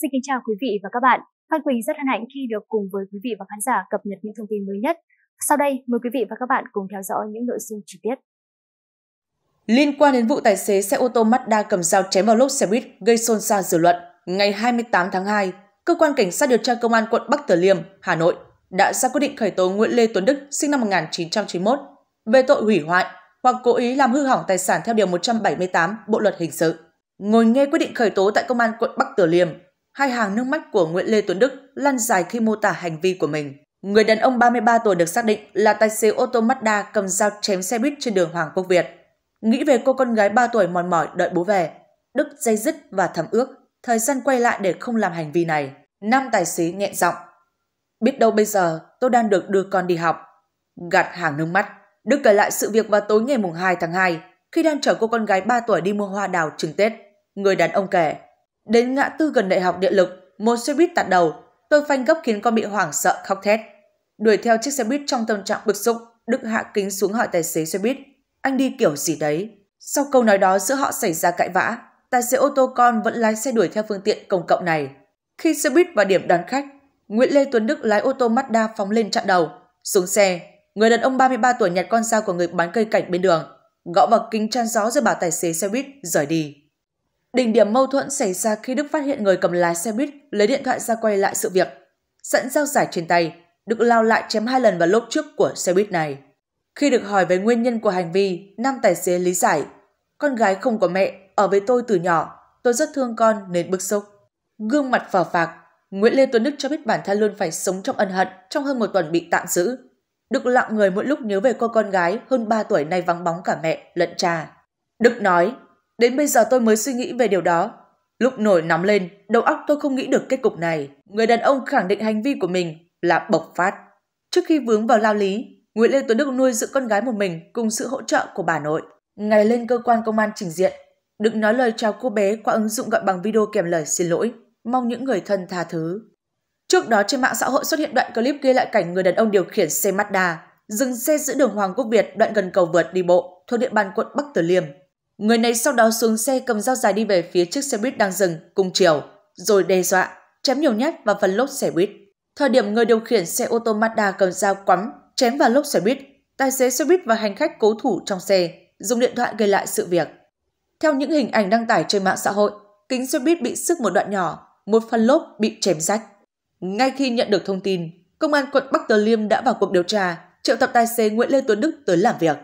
Xin kính chào quý vị và các bạn. Phan Quỳnh rất hân hạnh khi được cùng với quý vị và khán giả cập nhật những thông tin mới nhất. Sau đây, mời quý vị và các bạn cùng theo dõi những nội dung chi tiết. Liên quan đến vụ tài xế xe ô tô Mazda cầm dao chém vào lốp xe buýt gây xôn xao dư luận, ngày 28 tháng 2, cơ quan cảnh sát điều tra công an quận Bắc Từ Liêm, Hà Nội đã ra quyết định khởi tố Nguyễn Lê Tuấn Đức sinh năm 1991 về tội hủy hoại hoặc cố ý làm hư hỏng tài sản theo điều 178 Bộ luật hình sự. Ngồi nghe quyết định khởi tố tại công an quận Bắc Từ Liêm, Hai hàng nước mắt của Nguyễn Lê Tuấn Đức lăn dài khi mô tả hành vi của mình. Người đàn ông 33 tuổi được xác định là tài xế ô tô Mazda cầm dao chém xe buýt trên đường Hoàng Quốc Việt. Nghĩ về cô con gái 3 tuổi mòn mỏi đợi bố về, Đức dây dứt và thầm ước thời gian quay lại để không làm hành vi này. Nam tài xế nhẹ giọng. Biết đâu bây giờ tôi đang được đưa con đi học. Gạt hàng nước mắt, Đức kể lại sự việc vào tối ngày mùng 2 tháng 2 khi đang chở cô con gái 3 tuổi đi mua hoa đào trừng Tết. Người đàn ông kể, Đến ngã tư gần đại học địa lực, một xe buýt tạt đầu, tôi phanh gấp khiến con bị hoảng sợ khóc thét. Đuổi theo chiếc xe buýt trong tâm trạng bực rụng, Đức hạ kính xuống hỏi tài xế xe buýt. Anh đi kiểu gì đấy? Sau câu nói đó giữa họ xảy ra cãi vã, tài xế ô tô con vẫn lái xe đuổi theo phương tiện công cộng này. Khi xe buýt vào điểm đón khách, Nguyễn Lê Tuấn Đức lái ô tô Mazda phóng lên chặn đầu. Xuống xe, người đàn ông 33 tuổi nhặt con dao của người bán cây cảnh bên đường, gõ vào kính chăn gió rồi bảo tài xế xe buýt rời đi. Đỉnh điểm mâu thuẫn xảy ra khi Đức phát hiện người cầm lái xe buýt lấy điện thoại ra quay lại sự việc. Sẵn dao giải trên tay, Đức lao lại chém hai lần vào lốp trước của xe buýt này. Khi được hỏi về nguyên nhân của hành vi, nam tài xế lý giải. Con gái không có mẹ, ở với tôi từ nhỏ, tôi rất thương con nên bức xúc. Gương mặt phờ phạc, Nguyễn Lê Tuấn Đức cho biết bản thân luôn phải sống trong ân hận trong hơn một tuần bị tạm giữ. Đức lặng người mỗi lúc nhớ về cô con gái hơn 3 tuổi nay vắng bóng cả mẹ lận cha. Đức nói, Đến bây giờ tôi mới suy nghĩ về điều đó. Lúc nổi nóng lên, đầu óc tôi không nghĩ được kết cục này. Người đàn ông khẳng định hành vi của mình là bộc phát. Trước khi vướng vào lao lý, Nguyễn Lê Tuấn Đức nuôi dưỡng con gái một mình cùng sự hỗ trợ của bà nội. Ngày lên cơ quan công an trình diện, Đức nói lời chào cô bé qua ứng dụng gọi bằng video kèm lời xin lỗi, mong những người thân tha thứ. Trước đó trên mạng xã hội xuất hiện đoạn clip ghi lại cảnh người đàn ông điều khiển xe Mazda dừng xe giữa đường Hoàng Quốc Việt đoạn gần cầu vượt đi bộ thuộc địa bàn quận Bắc Từ Liêm Người này sau đó xuống xe cầm dao dài đi về phía chiếc xe buýt đang dừng cùng chiều, rồi đe dọa, chém nhiều nhát vào phần lốp xe buýt. Thời điểm người điều khiển xe ô tô Mazda cầm dao quắm, chém vào lốp xe buýt, tài xế xe buýt và hành khách cố thủ trong xe, dùng điện thoại gây lại sự việc. Theo những hình ảnh đăng tải trên mạng xã hội, kính xe buýt bị sức một đoạn nhỏ, một phần lốp bị chém rách. Ngay khi nhận được thông tin, Công an quận Bắc Từ Liêm đã vào cuộc điều tra, triệu tập tài xế Nguyễn Lê Tuấn Đức tới làm việc.